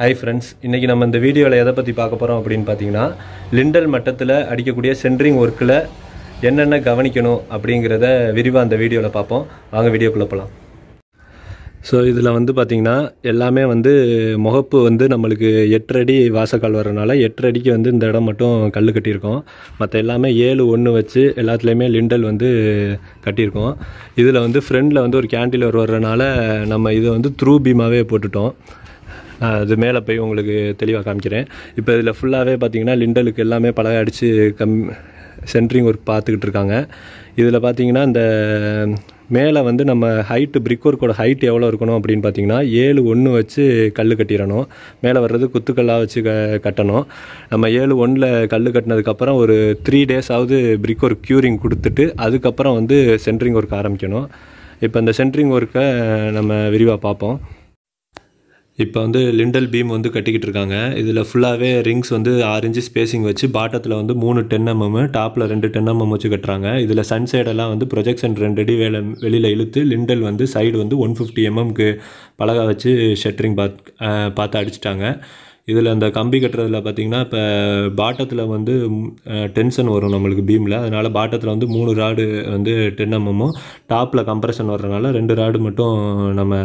hi friends இன்றைக்கி நம்ம இந்த வீடியோவில் எதை பற்றி பார்க்க போகிறோம் அப்படின்னு பார்த்தீங்கன்னா லிண்டல் மட்டத்தில் அடிக்கக்கூடிய சென்ட்ரிங் ஒர்க்கில் என்னென்ன கவனிக்கணும் அப்படிங்கிறத விரிவாக அந்த வீடியோவில் பார்ப்போம் வாங்க வீடியோக்குள்ளே போகலாம் ஸோ இதில் வந்து பார்த்திங்கன்னா எல்லாமே வந்து முகப்பு வந்து நம்மளுக்கு எட்டரடி வாசக்கால் வர்றதுனால எட்டரடிக்கு வந்து இந்த இடம் மட்டும் கல் கட்டியிருக்கோம் மற்ற எல்லாமே ஏழு ஒன்று வச்சு எல்லாத்துலேயுமே லிண்டல் வந்து கட்டியிருக்கோம் இதில் வந்து ஃப்ரெண்டில் வந்து ஒரு கேண்டில் வர்றதுனால நம்ம இதை வந்து த்ரூ பீமாகவே போட்டுட்டோம் அது மேலே போய் உங்களுக்கு தெளிவாக காமிக்கிறேன் இப்போ இதில் ஃபுல்லாகவே பார்த்தீங்கன்னா லிண்டலுக்கு எல்லாமே பழக அடித்து கம் சென்ட்ரிங் ஒர்க் பார்த்துக்கிட்டு இருக்காங்க இதில் பார்த்தீங்கன்னா இந்த மேலே வந்து நம்ம ஹைட்டு பிரிக் ஒர்க்கோட ஹைட் எவ்வளோ இருக்கணும் அப்படின்னு பார்த்தீங்கன்னா ஏழு ஒன்று வச்சு கல் கட்டிடணும் மேலே வர்றது குத்துக்கல்லாக வச்சு க கட்டணும் நம்ம ஏழு ஒன்றில் கல் கட்டினதுக்கப்புறம் ஒரு த்ரீ டேஸாவது பிரிக் ஒர்க் க்யூரிங் கொடுத்துட்டு அதுக்கப்புறம் வந்து சென்ட்ரிங் ஒர்க் ஆரம்பிக்கணும் இப்போ அந்த சென்ட்ரிங் ஒர்க்கை நம்ம விரிவாக பார்ப்போம் இப்போ வந்து லிண்டல் பீம் வந்து கட்டிக்கிட்டு இருக்காங்க இதில் ஃபுல்லாகவே ரிங்ஸ் வந்து ஆறு இன்ச்சு ஸ்பேசிங் வச்சு பாட்டத்தில் வந்து மூணு டென் எம்எம் டாப்பில் ரெண்டு டென் எம்எம் வச்சு கட்டுறாங்க இதில் சன் சைடெல்லாம் வந்து ப்ரொஜெக்ஷன் ரெண்டு அடி வேலை வெளியில் இழுத்து லிண்டல் வந்து சைடு வந்து ஒன் ஃபிஃப்டி எம்எம்க்கு பழக வச்சு ஷட்டரிங் பாத் பார்த்து அடிச்சிட்டாங்க இதில் அந்த கம்பி கட்டுறதுல பார்த்திங்கன்னா இப்போ பாட்டத்தில் வந்து டென்ஷன் வரும் நம்மளுக்கு பீமில் அதனால் பாட்டத்தில் வந்து மூணு ராடு வந்து டென் எம்எம்மும் டாப்பில் கம்ப்ரெஷன் வர்றதுனால ரெண்டு ராடு மட்டும் நம்ம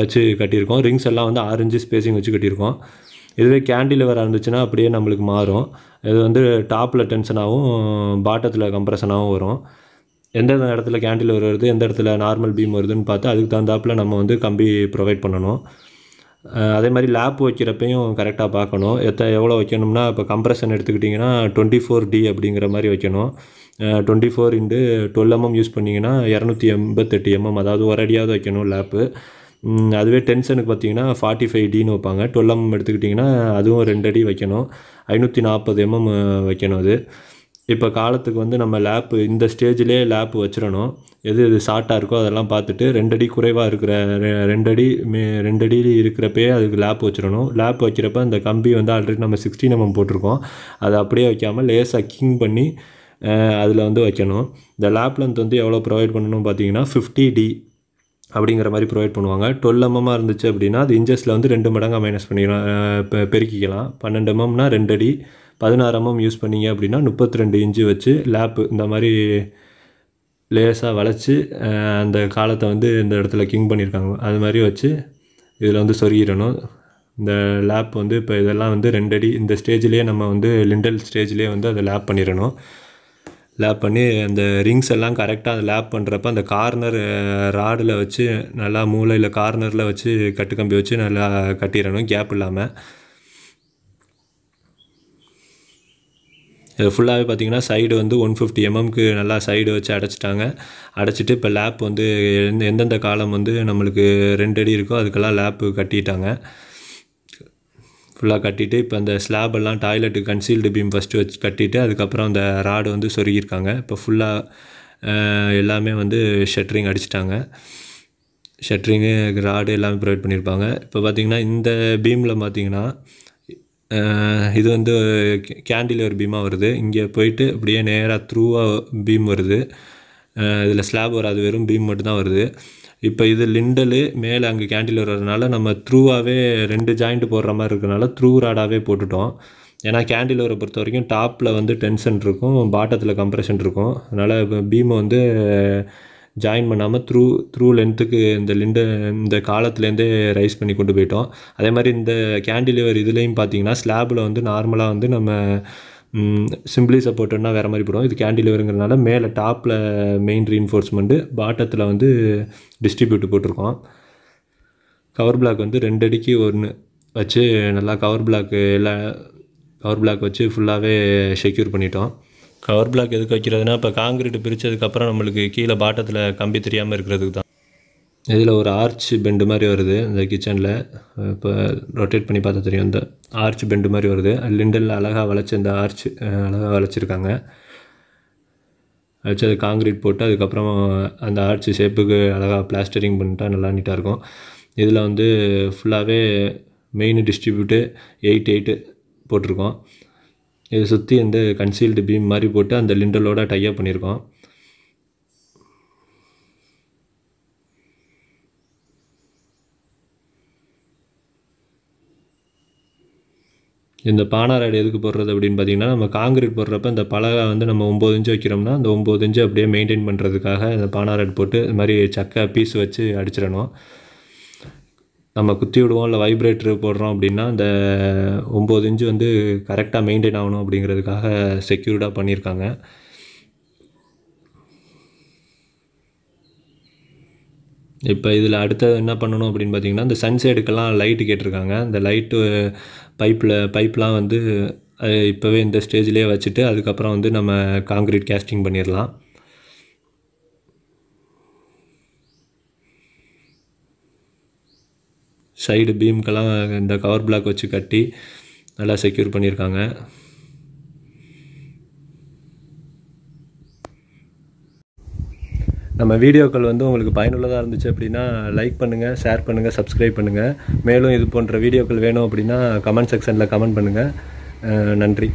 வச்சு கட்டியிருக்கோம் ரிங்ஸ் எல்லாம் வந்து ஆரஞ்சு ஸ்பேஸிங் வச்சு கட்டியிருக்கோம் இதுவே கேண்டிலிவர் இருந்துச்சுன்னா அப்படியே நம்மளுக்கு மாறும் இது வந்து டாப்பில் டென்ஷனாகவும் பாட்டத்தில் கம்ப்ரெஷனாகவும் வரும் எந்தெந்த இடத்துல கேண்டில் வருது எந்த இடத்துல நார்மல் பீம் வருதுன்னு பார்த்து அதுக்கு தகுந்தாப்பில் நம்ம வந்து கம்பி ப்ரொவைட் பண்ணணும் அதே மாதிரி லேப் வைக்கிறப்பையும் கரெக்டாக பார்க்கணும் எத்த எவ்வளோ வைக்கணும்னா இப்போ கம்ப்ரெஷன் எடுத்துக்கிட்டிங்கன்னா டுவெண்ட்டி ஃபோர் டி அப்படிங்கிற மாதிரி வைக்கணும் twenty four into twelve mm use பண்ணிங்கன்னா இரநூத்தி எண்பத்தெட்டு எம்எம் அதாவது ஒரு அடியாவது வைக்கணும் லேப்பு அதுவே டென்ஷனுக்கு பார்த்தீங்கன்னா ஃபார்ட்டி ஃபைவ் டின்னு வைப்பாங்க டுவெல் எம்எம் எடுத்துக்கிட்டிங்கன்னா அதுவும் ரெண்டு அடி வைக்கணும் ஐநூற்றி நாற்பது எம்எம் வைக்கணும் அது இப்போ காலத்துக்கு வந்து நம்ம லேப்பு இந்த ஸ்டேஜ்லேயே லேப்பு வச்சிடணும் எது எது ஷார்ட்டாக இருக்கோ அதெல்லாம் பார்த்துட்டு ரெண்டடி குறைவாக இருக்கிற ரெண்டடி மே ரெண்டடி இருக்கிறப்பே அதுக்கு லேப் வச்சிடணும் லேப் வைக்கிறப்ப அந்த கம்பி வந்து ஆல்ரெடி நம்ம சிக்ஸ்டீன் எம்எம் போட்டிருக்கோம் அதை அப்படியே வைக்காமல் லேஸாக கிங் பண்ணி அதில் வந்து வைக்கணும் இந்த லேப் லென்த் வந்து எவ்வளோ ப்ரொவைட் பண்ணணும் பார்த்தீங்கன்னா ஃபிஃப்டி டி அப்படிங்கிற மாதிரி ப்ரொவைட் பண்ணுவாங்க டுவெல் எம்எம்மாக இருந்துச்சு அப்படின்னா அது இன்ஜஸில் வந்து ரெண்டு மடங்காக மைனஸ் பண்ணிக்கலாம் இப்போ பெருக்கிக்கலாம் பன்னெண்டு எம்எம்னா ரெண்டு அடி பதினாறு எம்எம் யூஸ் பண்ணிங்க அப்படின்னா முப்பத்தி ரெண்டு இன்ச்சு வச்சு லேப்பு இந்த மாதிரி லேஸாக வளைச்சி அந்த காலத்தை வந்து இந்த இடத்துல கிங் பண்ணியிருக்காங்க அது மாதிரி வச்சு இதில் வந்து சொருகிடணும் இந்த லேப் வந்து இப்போ இதெல்லாம் வந்து ரெண்டடி இந்த ஸ்டேஜ்லேயே நம்ம வந்து லிண்டல் ஸ்டேஜ்லேயே வந்து அதை லேப் பண்ணிடணும் லேப் பண்ணி அந்த ரிங்ஸ் எல்லாம் கரெக்டாக அந்த லேப் பண்ணுறப்ப அந்த கார்னர் ராடில் வச்சு நல்லா மூளையில் கார்னரில் வச்சு கட்டு கம்பி வச்சு நல்லா கட்டிடணும் கேப் இல்லாமல் இது ஃபுல்லாகவே பார்த்திங்கன்னா சைடு வந்து ஒன் ஃபிஃப்டி எம்எம்க்கு நல்லா சைடு வச்சு அடைச்சிட்டாங்க அடைச்சிட்டு இப்போ லேப் வந்து எந்தெந்த காலம் வந்து நம்மளுக்கு ரெண்டு அடி இருக்கோ அதுக்கெல்லாம் லேப்பு கட்டிட்டாங்க ஃபுல்லாக கட்டிட்டு இப்போ அந்த ஸ்லாபெல்லாம் டாய்லெட்டு கன்சீல்டு பீம் ஃபஸ்ட்டு வச்சு கட்டிட்டு அதுக்கப்புறம் அந்த ராடு வந்து சொருகியிருக்காங்க இப்போ ஃபுல்லாக எல்லாமே வந்து ஷட்ரிங் அடிச்சிட்டாங்க ஷட்ரிங்கு ராடு எல்லாமே ப்ரொவைட் பண்ணியிருப்பாங்க இப்போ பார்த்திங்கன்னா இந்த பீமில் பார்த்திங்கன்னா இது வந்து கேண்டில் ஒரு பீமாக வருது இங்கே போயிட்டு அப்படியே நேராக த்ரூவாக பீம் வருது இதில் ஸ்லாப் வராது வெறும் பீம் மட்டும்தான் வருது இப்போ இது லிண்டலு மேலே அங்கே கேண்டில் வர்றதுனால நம்ம த்ரூவாகவே ரெண்டு ஜாயிண்ட் போடுற மாதிரி இருக்கிறனால த்ரூ ராடாகவே போட்டுட்டோம் ஏன்னா கேண்டிலோரை பொறுத்த வரைக்கும் டாப்பில் வந்து டென்ஷன் இருக்கும் பாட்டத்தில் கம்ப்ரெஷன் இருக்கும் அதனால் பீமை வந்து ஜாயின் பண்ணாமல் த்ரூ த்ரூ லென்த்துக்கு இந்த லிண்டு இந்த காலத்துலேருந்தே ரைஸ் பண்ணி கொண்டு போயிட்டோம் அதே மாதிரி இந்த கேண்டிலிவர் இதுலேயும் பார்த்தீங்கன்னா ஸ்லாபில் வந்து நார்மலாக வந்து நம்ம சிம்பிளி சப்போர்ட்டட்னா வேறு மாதிரி போடுவோம் இது கேண்டிலிவருங்கிறனால மேலே டாப்பில் மெயின் ரீஎன்ஃபோர்ஸ்மெண்ட்டு பாட்டத்தில் வந்து டிஸ்ட்ரிபியூட் போட்டிருக்கோம் கவர் பிளாக் வந்து ரெண்டு அடிக்கு ஒன்று வச்சு நல்லா கவர் பிளாக்கு எல்லா கவர் பிளாக் வச்சு ஃபுல்லாகவே செக்யூர் பண்ணிட்டோம் கவர் பிளாக் எதுக்கு வைக்கிறதுனா இப்போ காங்கிரீட்டு பிரித்ததுக்கப்புறம் நம்மளுக்கு கீழே பாட்டத்தில் கம்பி தெரியாமல் இருக்கிறதுக்கு தான் இதில் ஒரு ஆர்ச் பெண்டு மாதிரி வருது இந்த கிச்சனில் இப்போ ரொட்டேட் பண்ணி பார்த்தா தெரியும் இந்த ஆர்ச் பெண்டு மாதிரி வருது லிண்டலில் அழகாக வளைச்சி இந்த ஆர்ச் அழகாக வளைச்சிருக்காங்க வச்சு அது காங்கிரீட் போட்டு அதுக்கப்புறம் அந்த ஆர்ச் ஷேப்புக்கு அழகாக பிளாஸ்டரிங் பண்ணிட்டா நல்லா நீட்டாக இருக்கும் இதில் வந்து ஃபுல்லாகவே மெயின் டிஸ்ட்ரிபியூட்டு எயிட் எயிட்டு போட்டிருக்கோம் இதை சுற்றி வந்து கன்சீல்டு பீம் மாதிரி போட்டு அந்த லிண்டலோட டையப் பண்ணியிருக்கோம் இந்த பானாராய்டு எதுக்கு போடுறது அப்படின்னு பார்த்தீங்கன்னா நம்ம காங்கிரீட் போடுறப்ப இந்த பலகை வந்து நம்ம ஒம்பது இன்ச்சு வைக்கிறோம்னா அந்த ஒம்பது இன்ச்சு அப்படியே மெயின்டைன் பண்ணுறதுக்காக இந்த பானாராய்டு போட்டு இது மாதிரி சக்கை பீஸ் வச்சு அடிச்சிடணும் நம்ம குத்தி விடுவோம் இல்லை வைப்ரேட்டர் போடுறோம் அப்படின்னா அந்த ஒம்பது இன்ச்சு வந்து கரெக்டாக மெயின்டைன் ஆகணும் அப்படிங்கிறதுக்காக செக்யூர்டாக பண்ணியிருக்காங்க இப்போ இதில் அடுத்தது என்ன பண்ணணும் அப்படின்னு பார்த்தீங்கன்னா இந்த சன்சைடுக்கெல்லாம் லைட்டு கேட்டிருக்காங்க இந்த லைட்டு பைப்பில் பைப்லாம் வந்து இப்போவே இந்த ஸ்டேஜ்லேயே வச்சுட்டு அதுக்கப்புறம் வந்து நம்ம காங்க்ரீட் கேஸ்டிங் பண்ணிடலாம் சைடு பீம்கெல்லாம் இந்த கவர் பிளாக் வச்சு கட்டி நல்லா செக்யூர் பண்ணியிருக்காங்க நம்ம வீடியோக்கள் வந்து உங்களுக்கு பயனுள்ளதாக இருந்துச்சு அப்படின்னா லைக் பண்ணுங்கள் ஷேர் பண்ணுங்கள் சப்ஸ்கிரைப் பண்ணுங்கள் மேலும் இது போன்ற வீடியோக்கள் வேணும் அப்படின்னா கமெண்ட் செக்ஷனில் கமெண்ட் பண்ணுங்கள் நன்றி